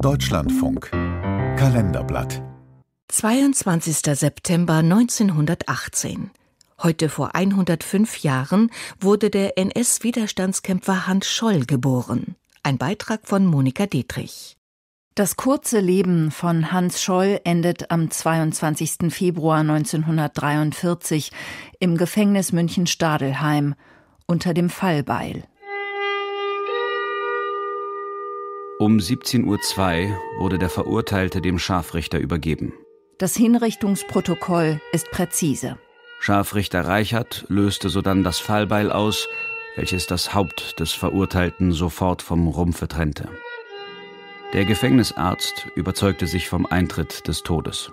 Deutschlandfunk Kalenderblatt 22. September 1918. Heute vor 105 Jahren wurde der NS-Widerstandskämpfer Hans Scholl geboren. Ein Beitrag von Monika Dietrich. Das kurze Leben von Hans Scholl endet am 22. Februar 1943 im Gefängnis München-Stadelheim unter dem Fallbeil. Um 17.02 Uhr wurde der Verurteilte dem Scharfrichter übergeben. Das Hinrichtungsprotokoll ist präzise. Scharfrichter Reichert löste sodann das Fallbeil aus, welches das Haupt des Verurteilten sofort vom Rumpfe trennte. Der Gefängnisarzt überzeugte sich vom Eintritt des Todes.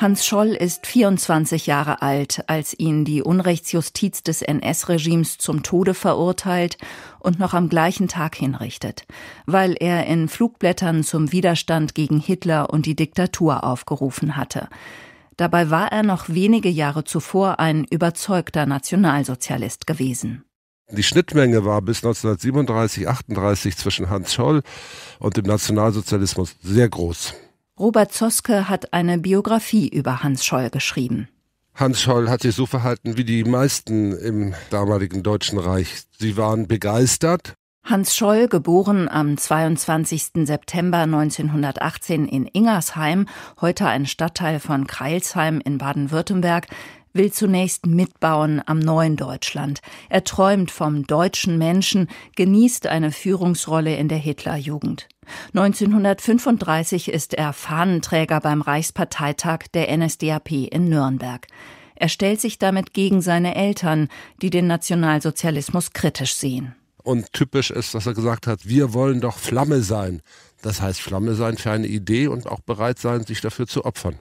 Hans Scholl ist 24 Jahre alt, als ihn die Unrechtsjustiz des NS-Regimes zum Tode verurteilt und noch am gleichen Tag hinrichtet, weil er in Flugblättern zum Widerstand gegen Hitler und die Diktatur aufgerufen hatte. Dabei war er noch wenige Jahre zuvor ein überzeugter Nationalsozialist gewesen. Die Schnittmenge war bis 1937, 38 zwischen Hans Scholl und dem Nationalsozialismus sehr groß. Robert Zoske hat eine Biografie über Hans Scholl geschrieben. Hans Scholl hat sich so verhalten wie die meisten im damaligen Deutschen Reich. Sie waren begeistert. Hans Scholl, geboren am 22. September 1918 in Ingersheim, heute ein Stadtteil von Kreilsheim in Baden-Württemberg, will zunächst mitbauen am neuen Deutschland. Er träumt vom deutschen Menschen, genießt eine Führungsrolle in der Hitlerjugend. 1935 ist er Fahnenträger beim Reichsparteitag der NSDAP in Nürnberg. Er stellt sich damit gegen seine Eltern, die den Nationalsozialismus kritisch sehen. Und typisch ist, dass er gesagt hat, wir wollen doch Flamme sein. Das heißt, Flamme sein für eine Idee und auch bereit sein, sich dafür zu opfern.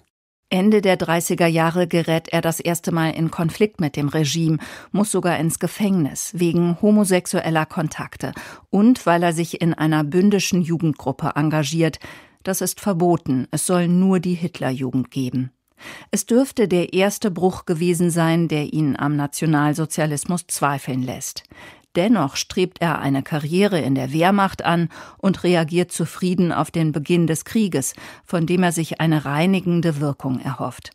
Ende der 30er Jahre gerät er das erste Mal in Konflikt mit dem Regime, muss sogar ins Gefängnis wegen homosexueller Kontakte und weil er sich in einer bündischen Jugendgruppe engagiert. Das ist verboten, es soll nur die Hitlerjugend geben. Es dürfte der erste Bruch gewesen sein, der ihn am Nationalsozialismus zweifeln lässt. Dennoch strebt er eine Karriere in der Wehrmacht an und reagiert zufrieden auf den Beginn des Krieges, von dem er sich eine reinigende Wirkung erhofft.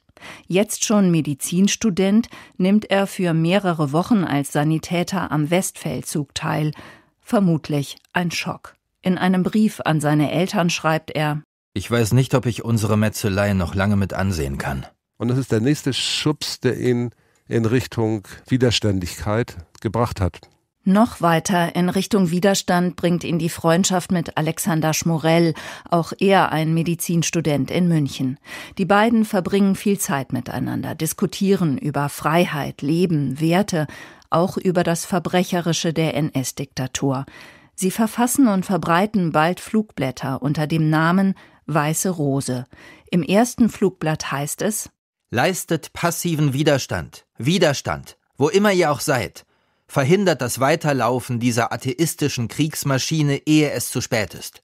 Jetzt schon Medizinstudent nimmt er für mehrere Wochen als Sanitäter am Westfeldzug teil. Vermutlich ein Schock. In einem Brief an seine Eltern schreibt er Ich weiß nicht, ob ich unsere Metzelei noch lange mit ansehen kann. Und das ist der nächste Schubs, der ihn in Richtung Widerständigkeit gebracht hat. Noch weiter in Richtung Widerstand bringt ihn die Freundschaft mit Alexander Schmorell, auch er ein Medizinstudent in München. Die beiden verbringen viel Zeit miteinander, diskutieren über Freiheit, Leben, Werte, auch über das Verbrecherische der NS-Diktatur. Sie verfassen und verbreiten bald Flugblätter unter dem Namen Weiße Rose. Im ersten Flugblatt heißt es Leistet passiven Widerstand, Widerstand, wo immer ihr auch seid verhindert das Weiterlaufen dieser atheistischen Kriegsmaschine, ehe es zu spät ist.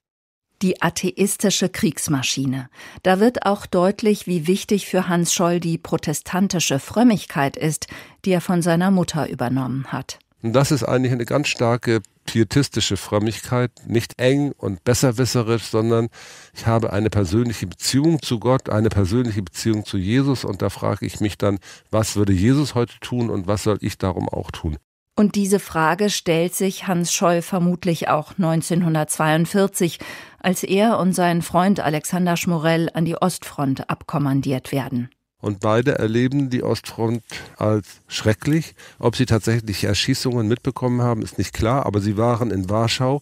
Die atheistische Kriegsmaschine. Da wird auch deutlich, wie wichtig für Hans Scholl die protestantische Frömmigkeit ist, die er von seiner Mutter übernommen hat. das ist eigentlich eine ganz starke pietistische Frömmigkeit, nicht eng und besserwisserisch, sondern ich habe eine persönliche Beziehung zu Gott, eine persönliche Beziehung zu Jesus und da frage ich mich dann, was würde Jesus heute tun und was soll ich darum auch tun? Und diese Frage stellt sich Hans Scholl vermutlich auch 1942, als er und sein Freund Alexander Schmorell an die Ostfront abkommandiert werden und beide erleben die Ostfront als schrecklich. Ob sie tatsächlich Erschießungen mitbekommen haben, ist nicht klar, aber sie waren in Warschau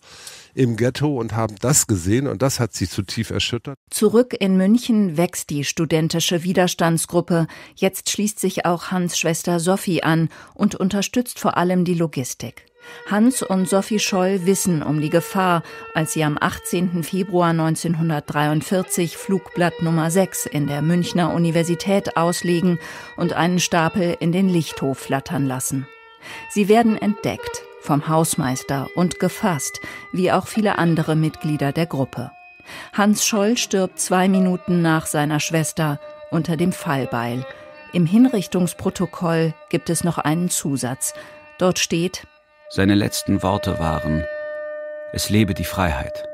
im Ghetto und haben das gesehen und das hat sie zutiefst erschüttert. Zurück in München wächst die studentische Widerstandsgruppe. Jetzt schließt sich auch Hans Schwester Sophie an und unterstützt vor allem die Logistik. Hans und Sophie Scholl wissen um die Gefahr, als sie am 18. Februar 1943 Flugblatt Nummer 6 in der Münchner Universität auslegen und einen Stapel in den Lichthof flattern lassen. Sie werden entdeckt vom Hausmeister und gefasst, wie auch viele andere Mitglieder der Gruppe. Hans Scholl stirbt zwei Minuten nach seiner Schwester unter dem Fallbeil. Im Hinrichtungsprotokoll gibt es noch einen Zusatz. Dort steht, seine letzten Worte waren, es lebe die Freiheit.